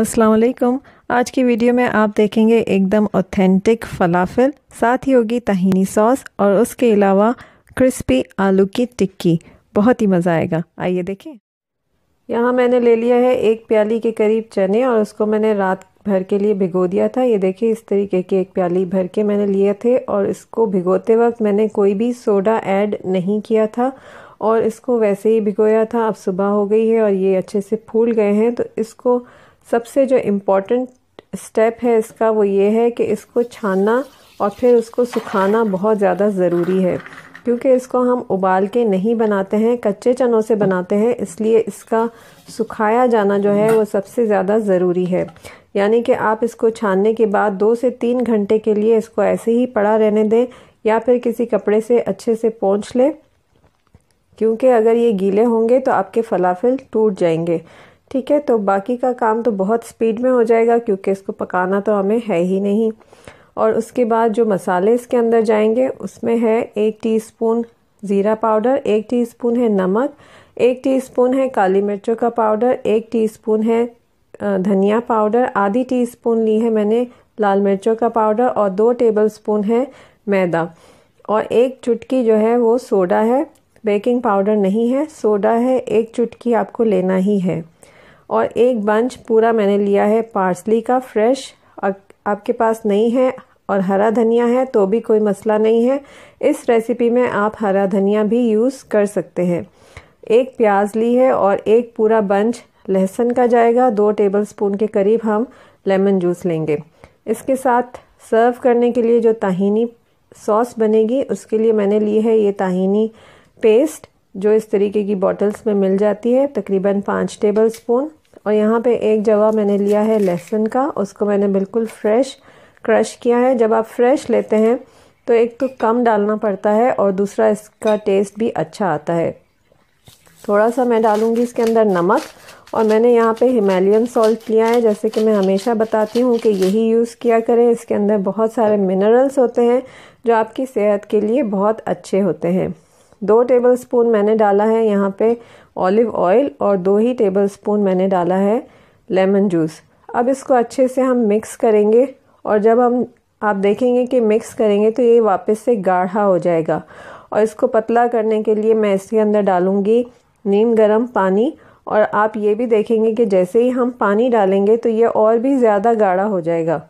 असलकम आज की वीडियो में आप देखेंगे एकदम ऑथेंटिक फलाफिल साथ ही होगी तहीनी सॉस और उसके अलावा क्रिस्पी आलू की टिक्की बहुत ही मज़ा आएगा आइए देखें यहाँ मैंने ले लिया है एक प्याली के करीब चने और उसको मैंने रात भर के लिए भिगो दिया था ये देखिए इस तरीके के एक प्याली भर के मैंने लिए थे और इसको भिगोते वक्त मैंने कोई भी सोडा ऐड नहीं किया था और इसको वैसे ही भिगोया था अब सुबह हो गई है और ये अच्छे से फूल गए हैं तो इसको सबसे जो इम्पोर्टेंट स्टेप है इसका वो ये है कि इसको छानना और फिर उसको सुखाना बहुत ज़्यादा ज़रूरी है क्योंकि इसको हम उबाल के नहीं बनाते हैं कच्चे चनों से बनाते हैं इसलिए इसका सुखाया जाना जो है वो सबसे ज़्यादा ज़रूरी है यानी कि आप इसको छानने के बाद दो से तीन घंटे के लिए इसको ऐसे ही पड़ा रहने दें या फिर किसी कपड़े से अच्छे से पोंछ लें क्योंकि अगर ये गीले होंगे तो आपके फलाफिल टूट जाएंगे ठीक है तो बाकी का काम तो बहुत स्पीड में हो जाएगा क्योंकि इसको पकाना तो हमें है ही नहीं और उसके बाद जो मसाले इसके अंदर जाएंगे उसमें है एक टीस्पून ज़ीरा पाउडर एक टीस्पून है नमक एक टीस्पून है काली मिर्चों का पाउडर एक टीस्पून है धनिया पाउडर आधी टी स्पून ली है मैंने लाल मिर्चों का पाउडर और दो स्पून है मैदा और एक चुटकी जो है वो सोडा है बेकिंग पाउडर नहीं है सोडा है एक चुटकी आपको लेना ही है और एक बंच पूरा मैंने लिया है पार्सली का फ्रेश आपके पास नहीं है और हरा धनिया है तो भी कोई मसला नहीं है इस रेसिपी में आप हरा धनिया भी यूज़ कर सकते हैं एक प्याज ली है और एक पूरा बंच लहसुन का जाएगा दो टेबल स्पून के करीब हम लेमन जूस लेंगे इसके साथ सर्व करने के लिए जो ताहिनी सॉस बनेगी उसके लिए मैंने ली है ये ताहिनी पेस्ट जो इस तरीके की बॉटल्स में मिल जाती है तकरीबन पाँच टेबल स्पून और यहाँ पे एक जवा मैंने लिया है लहसुन का उसको मैंने बिल्कुल फ्रेश क्रश किया है जब आप फ्रेश लेते हैं तो एक तो कम डालना पड़ता है और दूसरा इसका टेस्ट भी अच्छा आता है थोड़ा सा मैं डालूँगी इसके अंदर नमक और मैंने यहाँ पे हिमालयन सॉल्ट लिया है जैसे कि मैं हमेशा बताती हूँ कि यही यूज़ किया करें इसके अंदर बहुत सारे मिनरल्स होते हैं जो आपकी सेहत के लिए बहुत अच्छे होते हैं दो टेबलस्पून मैंने डाला है यहाँ पे ऑलिव ऑयल और दो ही टेबलस्पून मैंने डाला है लेमन जूस अब इसको अच्छे से हम मिक्स करेंगे और जब हम आप देखेंगे कि मिक्स करेंगे तो ये वापस से गाढ़ा हो जाएगा और इसको पतला करने के लिए मैं इसके अंदर डालूँगी नीम गर्म पानी और आप ये भी देखेंगे कि जैसे ही हम पानी डालेंगे तो ये और भी ज़्यादा गाढ़ा हो जाएगा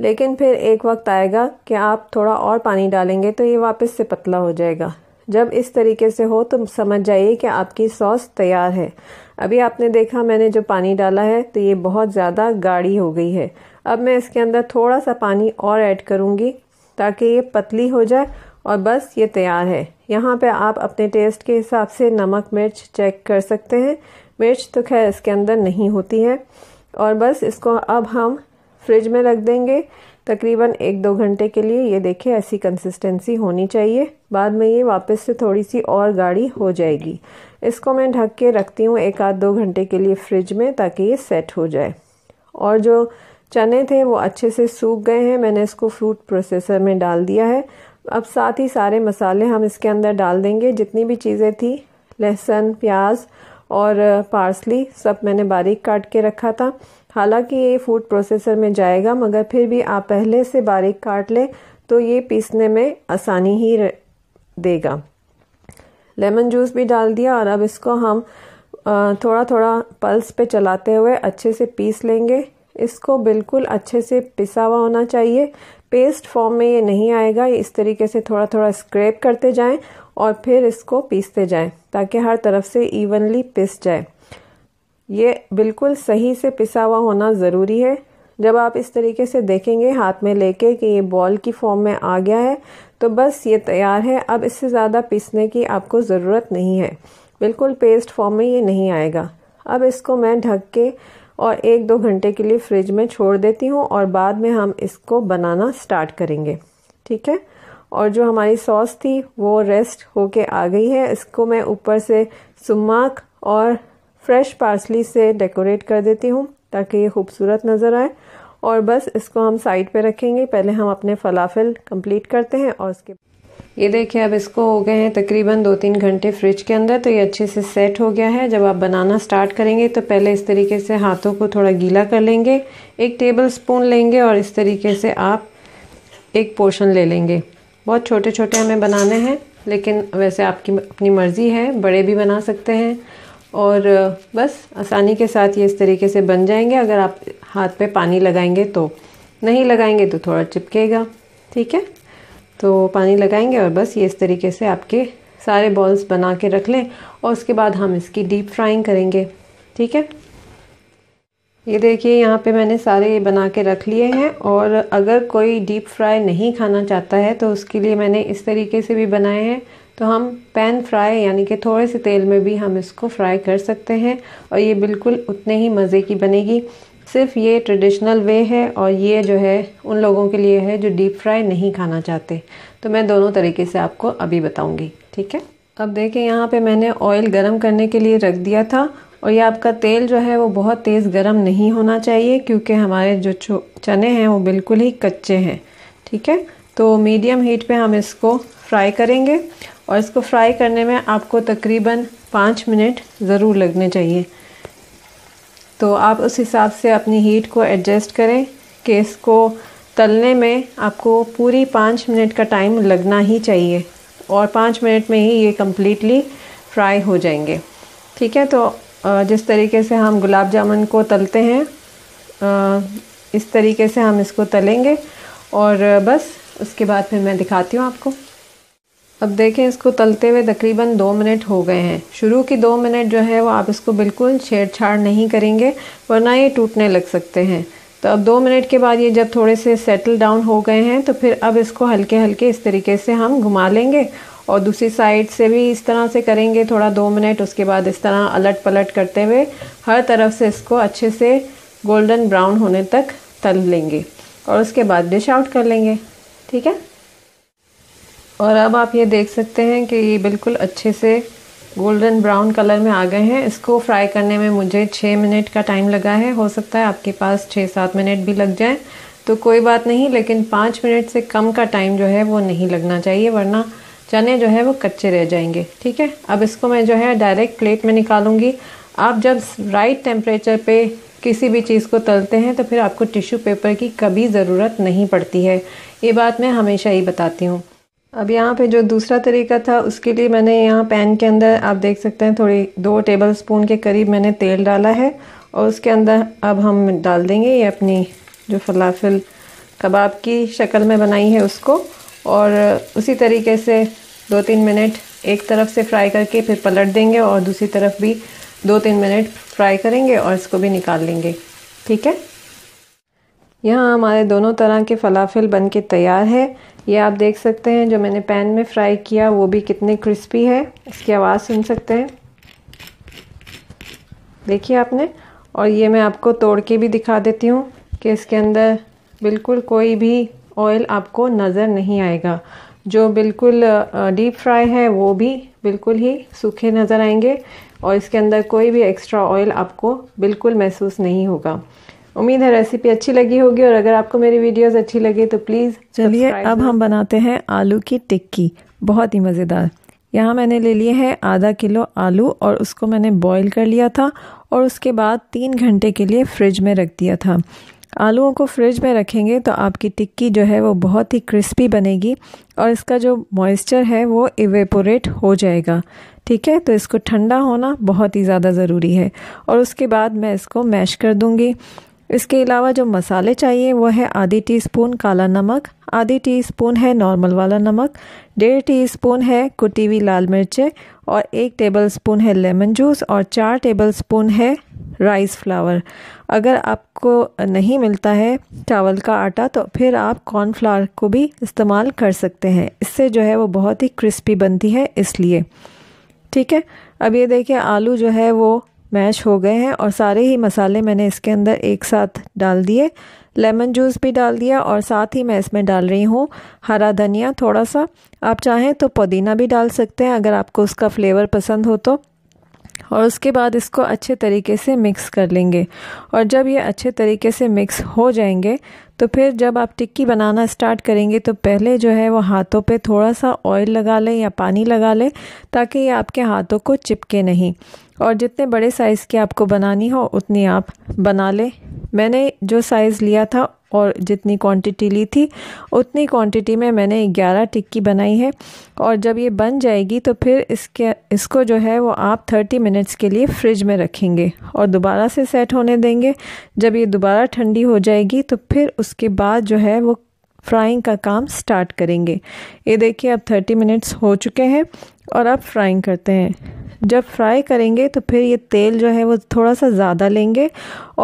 लेकिन फिर एक वक्त आएगा कि आप थोड़ा और पानी डालेंगे तो ये वापस से पतला हो जाएगा जब इस तरीके से हो तो समझ जाइए कि आपकी सॉस तैयार है अभी आपने देखा मैंने जो पानी डाला है तो ये बहुत ज़्यादा गाढ़ी हो गई है अब मैं इसके अंदर थोड़ा सा पानी और ऐड करूँगी ताकि ये पतली हो जाए और बस ये तैयार है यहाँ पे आप अपने टेस्ट के हिसाब से नमक मिर्च चेक कर सकते हैं मिर्च तो खैर इसके अंदर नहीं होती है और बस इसको अब हम फ्रिज में रख देंगे तकरीबन एक दो घंटे के लिए ये देखिए ऐसी कंसिस्टेंसी होनी चाहिए बाद में ये वापस से थोड़ी सी और गाढ़ी हो जाएगी इसको मैं ढक के रखती हूँ एक आध दो घंटे के लिए फ्रिज में ताकि ये सेट हो जाए और जो चने थे वो अच्छे से सूख गए हैं मैंने इसको फ्रूट प्रोसेसर में डाल दिया है अब साथ ही सारे मसाले हम इसके अंदर डाल देंगे जितनी भी चीज़ें थी लहसुन प्याज और पार्सली सब मैंने बारीक काट के रखा था हालांकि ये फूड प्रोसेसर में जाएगा मगर फिर भी आप पहले से बारीक काट लें तो ये पीसने में आसानी ही देगा लेमन जूस भी डाल दिया और अब इसको हम थोड़ा थोड़ा पल्स पे चलाते हुए अच्छे से पीस लेंगे इसको बिल्कुल अच्छे से पिसा हुआ होना चाहिए पेस्ट फॉर्म में ये नहीं आएगा इस तरीके से थोड़ा थोड़ा स्क्रेप करते जाएं और फिर इसको पीसते जाएं ताकि हर तरफ से इवनली पिस जाए ये बिल्कुल सही से पिसा हुआ होना ज़रूरी है जब आप इस तरीके से देखेंगे हाथ में लेके कि ये बॉल की फॉर्म में आ गया है तो बस ये तैयार है अब इससे ज़्यादा पीसने की आपको ज़रूरत नहीं है बिल्कुल पेस्ट फॉर्म में ये नहीं आएगा अब इसको मैं ढक के और एक दो घंटे के लिए फ्रिज में छोड़ देती हूँ और बाद में हम इसको बनाना स्टार्ट करेंगे ठीक है और जो हमारी सॉस थी वो रेस्ट होके आ गई है इसको मैं ऊपर से सुमाक और फ्रेश पार्सली से डेकोरेट कर देती हूँ ताकि ये खूबसूरत नज़र आए और बस इसको हम साइड पे रखेंगे पहले हम अपने फलाफिल कंप्लीट करते हैं और उसके ये देखिए अब इसको हो गए हैं तकरीबन दो तीन घंटे फ्रिज के अंदर तो ये अच्छे से सेट हो गया है जब आप बनाना स्टार्ट करेंगे तो पहले इस तरीके से हाथों को थोड़ा गीला कर लेंगे एक टेबल स्पून लेंगे और इस तरीके से आप एक पोर्शन ले लेंगे बहुत छोटे छोटे हमें बनाने हैं लेकिन वैसे आपकी अपनी मर्ज़ी है बड़े भी बना सकते हैं और बस आसानी के साथ ये इस तरीके से बन जाएंगे अगर आप हाथ पे पानी लगाएंगे तो नहीं लगाएंगे तो थोड़ा चिपकेगा ठीक है तो पानी लगाएंगे और बस ये इस तरीके से आपके सारे बॉल्स बना के रख लें और उसके बाद हम इसकी डीप फ्राइंग करेंगे ठीक है ये देखिए यहाँ पे मैंने सारे ये बना के रख लिए हैं और अगर कोई डीप फ्राई नहीं खाना चाहता है तो उसके लिए मैंने इस तरीके से भी बनाए हैं तो हम पैन फ्राई यानी कि थोड़े से तेल में भी हम इसको फ्राई कर सकते हैं और ये बिल्कुल उतने ही मज़े की बनेगी सिर्फ ये ट्रेडिशनल वे है और ये जो है उन लोगों के लिए है जो डीप फ्राई नहीं खाना चाहते तो मैं दोनों तरीके से आपको अभी बताऊँगी ठीक है अब देखिए यहाँ पर मैंने ऑयल गर्म करने के लिए रख दिया था और ये आपका तेल जो है वो बहुत तेज़ गर्म नहीं होना चाहिए क्योंकि हमारे जो चने हैं वो बिल्कुल ही कच्चे हैं ठीक है तो मीडियम हीट पे हम इसको फ्राई करेंगे और इसको फ्राई करने में आपको तकरीबन पाँच मिनट ज़रूर लगने चाहिए तो आप उस हिसाब से अपनी हीट को एडजस्ट करें कि इसको तलने में आपको पूरी पाँच मिनट का टाइम लगना ही चाहिए और पाँच मिनट में ही ये कम्प्लीटली फ्राई हो जाएंगे ठीक है तो जिस तरीके से हम गुलाब जामुन को तलते हैं इस तरीके से हम इसको तलेंगे और बस उसके बाद फिर मैं दिखाती हूँ आपको अब देखें इसको तलते हुए तकरीबन दो मिनट हो गए हैं शुरू की दो मिनट जो है वो आप इसको बिल्कुल छेड़छाड़ नहीं करेंगे वरना ये टूटने लग सकते हैं तो अब दो मिनट के बाद ये जब थोड़े से सेटल डाउन हो गए हैं तो फिर अब इसको हल्के हल्के इस तरीके से हम घुमा लेंगे और दूसरी साइड से भी इस तरह से करेंगे थोड़ा दो मिनट उसके बाद इस तरह अलट पलट करते हुए हर तरफ से इसको अच्छे से गोल्डन ब्राउन होने तक तल लेंगे और उसके बाद डिश आउट कर लेंगे ठीक है और अब आप ये देख सकते हैं कि ये बिल्कुल अच्छे से गोल्डन ब्राउन कलर में आ गए हैं इसको फ्राई करने में मुझे छः मिनट का टाइम लगा है हो सकता है आपके पास छः सात मिनट भी लग जाए तो कोई बात नहीं लेकिन पाँच मिनट से कम का टाइम जो है वो नहीं लगना चाहिए वरना चने जो है वो कच्चे रह जाएंगे ठीक है अब इसको मैं जो है डायरेक्ट प्लेट में निकालूंगी आप जब राइट टेम्परेचर पे किसी भी चीज़ को तलते हैं तो फिर आपको टिश्यू पेपर की कभी ज़रूरत नहीं पड़ती है ये बात मैं हमेशा ही बताती हूँ अब यहाँ पे जो दूसरा तरीका था उसके लिए मैंने यहाँ पैन के अंदर आप देख सकते हैं थोड़ी दो टेबल स्पून के करीब मैंने तेल डाला है और उसके अंदर अब हम डाल देंगे ये अपनी जो फलाफिल कबाब की शक्ल में बनाई है उसको और उसी तरीके से दो तीन मिनट एक तरफ से फ्राई करके फिर पलट देंगे और दूसरी तरफ भी दो तीन मिनट फ्राई करेंगे और इसको भी निकाल लेंगे ठीक है यहाँ हमारे दोनों तरह के फ़लाफिल बन के तैयार है ये आप देख सकते हैं जो मैंने पैन में फ्राई किया वो भी कितने क्रिस्पी है इसकी आवाज़ सुन सकते हैं देखिए आपने और ये मैं आपको तोड़ के भी दिखा देती हूँ कि इसके अंदर बिल्कुल कोई भी ऑयल आपको नज़र नहीं आएगा जो बिल्कुल डीप फ्राई है वो भी बिल्कुल ही सूखे नज़र आएंगे और इसके अंदर कोई भी एक्स्ट्रा ऑयल आपको बिल्कुल महसूस नहीं होगा उम्मीद है रेसिपी अच्छी लगी होगी और अगर आपको मेरी वीडियोस अच्छी लगी तो प्लीज़ चलिए अब हम बनाते हैं आलू की टिक्की बहुत ही मज़ेदार यहाँ मैंने ले लिए है आधा किलो आलू और उसको मैंने बॉईल कर लिया था और उसके बाद तीन घंटे के लिए फ्रिज में रख दिया था आलूओं को फ्रिज में रखेंगे तो आपकी टिक्की जो है वो बहुत ही क्रिस्पी बनेगी और इसका जो मॉइस्चर है वो इवेपोरेट हो जाएगा ठीक है तो इसको ठंडा होना बहुत ही ज़्यादा ज़रूरी है और उसके बाद मैं इसको मैश कर दूँगी इसके अलावा जो मसाले चाहिए वो है आधी टी स्पून काला नमक आधी टी स्पून है नॉर्मल वाला नमक डेढ़ टी स्पून है कुटी हुई लाल मिर्चें और एक टेबल स्पून है लेमन जूस और चार टेबल स्पून है राइस फ्लावर अगर आपको नहीं मिलता है चावल का आटा तो फिर आप कॉर्नफ्लावर को भी इस्तेमाल कर सकते हैं इससे जो है वो बहुत ही क्रिस्पी बनती है इसलिए ठीक है अब ये देखिए आलू जो है वो मैश हो गए हैं और सारे ही मसाले मैंने इसके अंदर एक साथ डाल दिए लेमन जूस भी डाल दिया और साथ ही मैं इसमें डाल रही हूँ हरा धनिया थोड़ा सा आप चाहें तो पुदीना भी डाल सकते हैं अगर आपको उसका फ्लेवर पसंद हो तो और उसके बाद इसको अच्छे तरीके से मिक्स कर लेंगे और जब ये अच्छे तरीके से मिक्स हो जाएंगे तो फिर जब आप टिक्की बनाना स्टार्ट करेंगे तो पहले जो है वो हाथों पे थोड़ा सा ऑयल लगा लें या पानी लगा लें ताकि ये आपके हाथों को चिपके नहीं और जितने बड़े साइज़ की आपको बनानी हो उतनी आप बना लें मैंने जो साइज़ लिया था और जितनी क्वांटिटी ली थी उतनी क्वांटिटी में मैंने 11 टिक्की बनाई है और जब ये बन जाएगी तो फिर इसके इसको जो है वो आप 30 मिनट्स के लिए फ्रिज में रखेंगे और दोबारा से सेट होने देंगे जब ये दोबारा ठंडी हो जाएगी तो फिर उसके बाद जो है वो फ्राइंग का काम स्टार्ट करेंगे ये देखिए अब 30 मिनट्स हो चुके हैं और अब फ्राइंग करते हैं जब फ्राई करेंगे तो फिर ये तेल जो है वो थोड़ा सा ज़्यादा लेंगे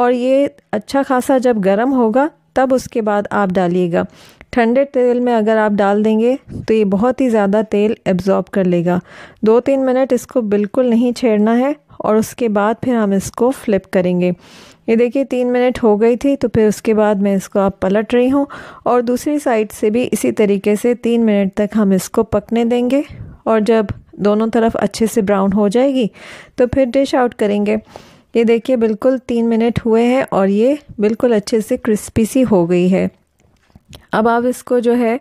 और ये अच्छा खासा जब गर्म होगा तब उसके बाद आप डालिएगा ठंडे तेल में अगर आप डाल देंगे तो ये बहुत ही ज़्यादा तेल एब्ज़ॉर्ब कर लेगा दो तीन मिनट इसको बिल्कुल नहीं छेड़ना है और उसके बाद फिर हम इसको फ्लिप करेंगे ये देखिए तीन मिनट हो गई थी तो फिर उसके बाद मैं इसको आप पलट रही हूँ और दूसरी साइड से भी इसी तरीके से तीन मिनट तक हम इसको पकने देंगे और जब दोनों तरफ अच्छे से ब्राउन हो जाएगी तो फिर डिश आउट करेंगे ये देखिए बिल्कुल तीन मिनट हुए हैं और ये बिल्कुल अच्छे से क्रिस्पी सी हो गई है अब आप इसको जो है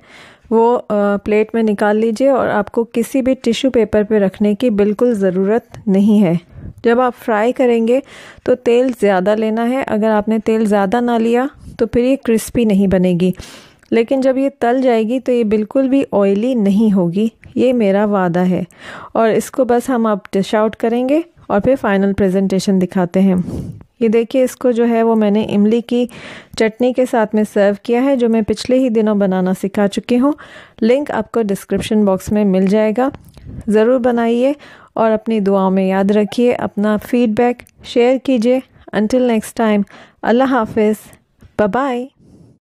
वो प्लेट में निकाल लीजिए और आपको किसी भी टिश्यू पेपर पे रखने की बिल्कुल ज़रूरत नहीं है जब आप फ्राई करेंगे तो तेल ज़्यादा लेना है अगर आपने तेल ज़्यादा ना लिया तो फिर ये क्रिस्पी नहीं बनेगी लेकिन जब ये तल जाएगी तो ये बिल्कुल भी ऑयली नहीं होगी ये मेरा वादा है और इसको बस हम आप डिश आउट करेंगे और फिर फाइनल प्रेजेंटेशन दिखाते हैं ये देखिए इसको जो है वो मैंने इमली की चटनी के साथ में सर्व किया है जो मैं पिछले ही दिनों बनाना सिखा चुकी हूँ लिंक आपको डिस्क्रिप्शन बॉक्स में मिल जाएगा ज़रूर बनाइए और अपनी दुआओं में याद रखिए अपना फीडबैक शेयर कीजिए अंटिल नेक्स्ट टाइम अल्लाह हाफिज़ बाय